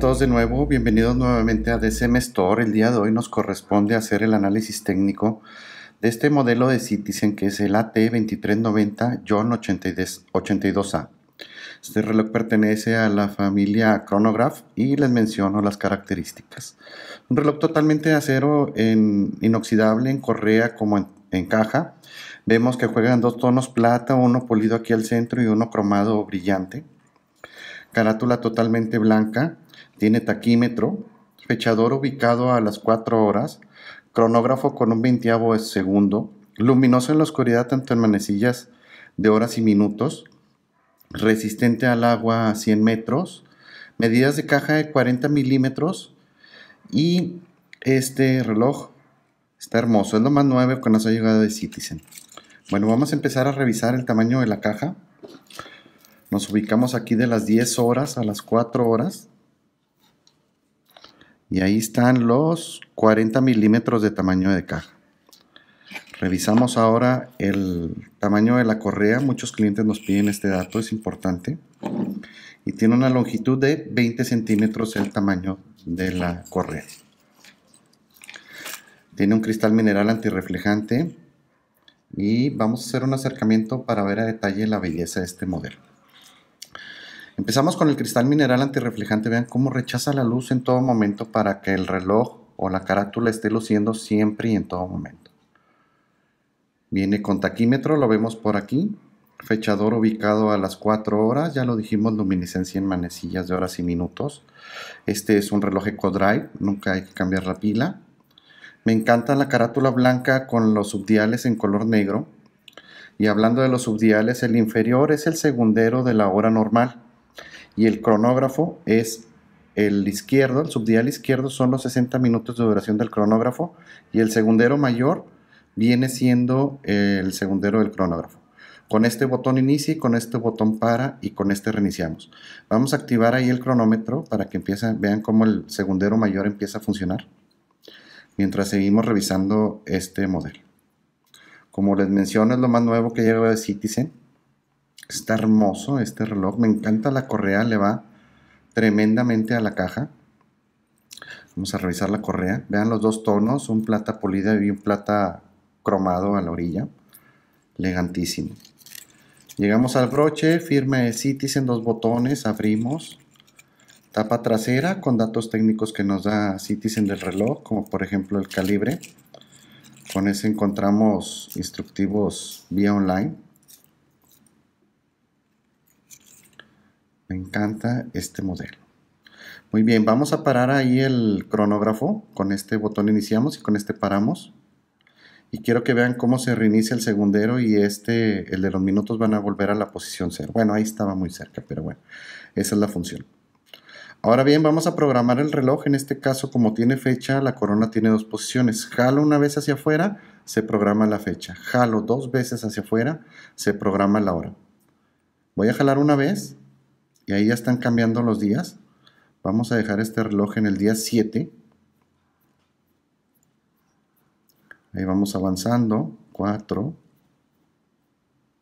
todos de nuevo, bienvenidos nuevamente a DCM Store. El día de hoy nos corresponde hacer el análisis técnico de este modelo de Citizen que es el AT2390 John 82A. Este reloj pertenece a la familia Chronograph y les menciono las características. Un reloj totalmente de acero en, inoxidable en correa como en, en caja. Vemos que juegan dos tonos plata, uno polido aquí al centro y uno cromado brillante carátula totalmente blanca, tiene taquímetro, fechador ubicado a las 4 horas, cronógrafo con un veintiavo segundo, luminoso en la oscuridad tanto en manecillas de horas y minutos, resistente al agua a 100 metros, medidas de caja de 40 milímetros y este reloj está hermoso, es lo más nuevo con ha llegado de Citizen. Bueno, vamos a empezar a revisar el tamaño de la caja. Nos ubicamos aquí de las 10 horas a las 4 horas. Y ahí están los 40 milímetros de tamaño de caja. Revisamos ahora el tamaño de la correa. Muchos clientes nos piden este dato, es importante. Y tiene una longitud de 20 centímetros el tamaño de la correa. Tiene un cristal mineral antirreflejante. Y vamos a hacer un acercamiento para ver a detalle la belleza de este modelo. Empezamos con el cristal mineral antirreflejante. Vean cómo rechaza la luz en todo momento para que el reloj o la carátula esté luciendo siempre y en todo momento. Viene con taquímetro, lo vemos por aquí. Fechador ubicado a las 4 horas, ya lo dijimos, luminiscencia en manecillas de horas y minutos. Este es un reloj EcoDrive, nunca hay que cambiar la pila. Me encanta la carátula blanca con los subdiales en color negro. Y hablando de los subdiales, el inferior es el segundero de la hora normal y el cronógrafo es el izquierdo, el subdial izquierdo son los 60 minutos de duración del cronógrafo y el segundero mayor viene siendo el segundero del cronógrafo. Con este botón inicia y con este botón para y con este reiniciamos. Vamos a activar ahí el cronómetro para que empiecen, vean cómo el segundero mayor empieza a funcionar mientras seguimos revisando este modelo. Como les menciono es lo más nuevo que llega de Citizen. Está hermoso este reloj. Me encanta la correa. Le va tremendamente a la caja. Vamos a revisar la correa. Vean los dos tonos. Un plata polida y un plata cromado a la orilla. Elegantísimo. Llegamos al broche. firme Citizen. Dos botones. Abrimos. Tapa trasera con datos técnicos que nos da Citizen del reloj. Como por ejemplo el calibre. Con ese encontramos instructivos vía online Me encanta este modelo. Muy bien, vamos a parar ahí el cronógrafo. Con este botón iniciamos y con este paramos. Y quiero que vean cómo se reinicia el segundero y este, el de los minutos, van a volver a la posición 0. Bueno, ahí estaba muy cerca, pero bueno, esa es la función. Ahora bien, vamos a programar el reloj. En este caso, como tiene fecha, la corona tiene dos posiciones. Jalo una vez hacia afuera, se programa la fecha. Jalo dos veces hacia afuera, se programa la hora. Voy a jalar una vez, y ahí ya están cambiando los días. Vamos a dejar este reloj en el día 7. Ahí vamos avanzando. 4,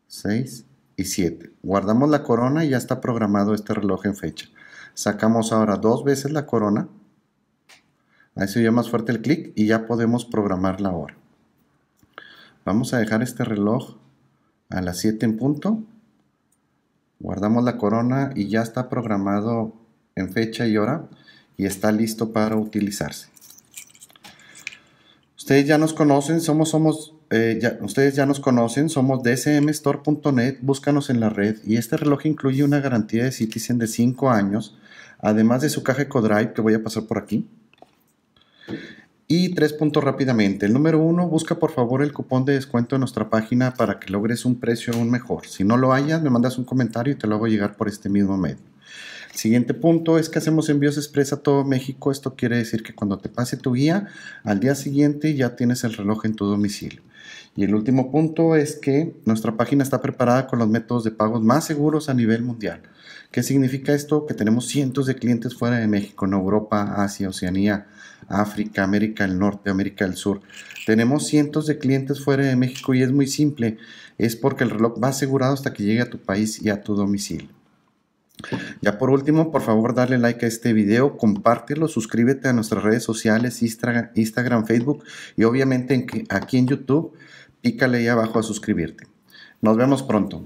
6 y 7. Guardamos la corona y ya está programado este reloj en fecha. Sacamos ahora dos veces la corona. Ahí se más fuerte el clic y ya podemos programar la hora. Vamos a dejar este reloj a las 7 en punto guardamos la corona y ya está programado en fecha y hora y está listo para utilizarse. Ustedes ya nos conocen, somos, somos, eh, ustedes ya nos conocen, somos dcmstore.net, búscanos en la red y este reloj incluye una garantía de Citizen de 5 años, además de su caja EcoDrive que voy a pasar por aquí. Y tres puntos rápidamente. El número uno, busca por favor el cupón de descuento en nuestra página para que logres un precio aún mejor. Si no lo hayas, me mandas un comentario y te lo hago llegar por este mismo medio siguiente punto es que hacemos envíos expresa a todo México. Esto quiere decir que cuando te pase tu guía, al día siguiente ya tienes el reloj en tu domicilio. Y el último punto es que nuestra página está preparada con los métodos de pagos más seguros a nivel mundial. ¿Qué significa esto? Que tenemos cientos de clientes fuera de México, en Europa, Asia, Oceanía, África, América del Norte, América del Sur. Tenemos cientos de clientes fuera de México y es muy simple. Es porque el reloj va asegurado hasta que llegue a tu país y a tu domicilio. Ya por último, por favor dale like a este video, compártelo, suscríbete a nuestras redes sociales, Instagram, Facebook y obviamente aquí en YouTube, pícale ahí abajo a suscribirte. Nos vemos pronto.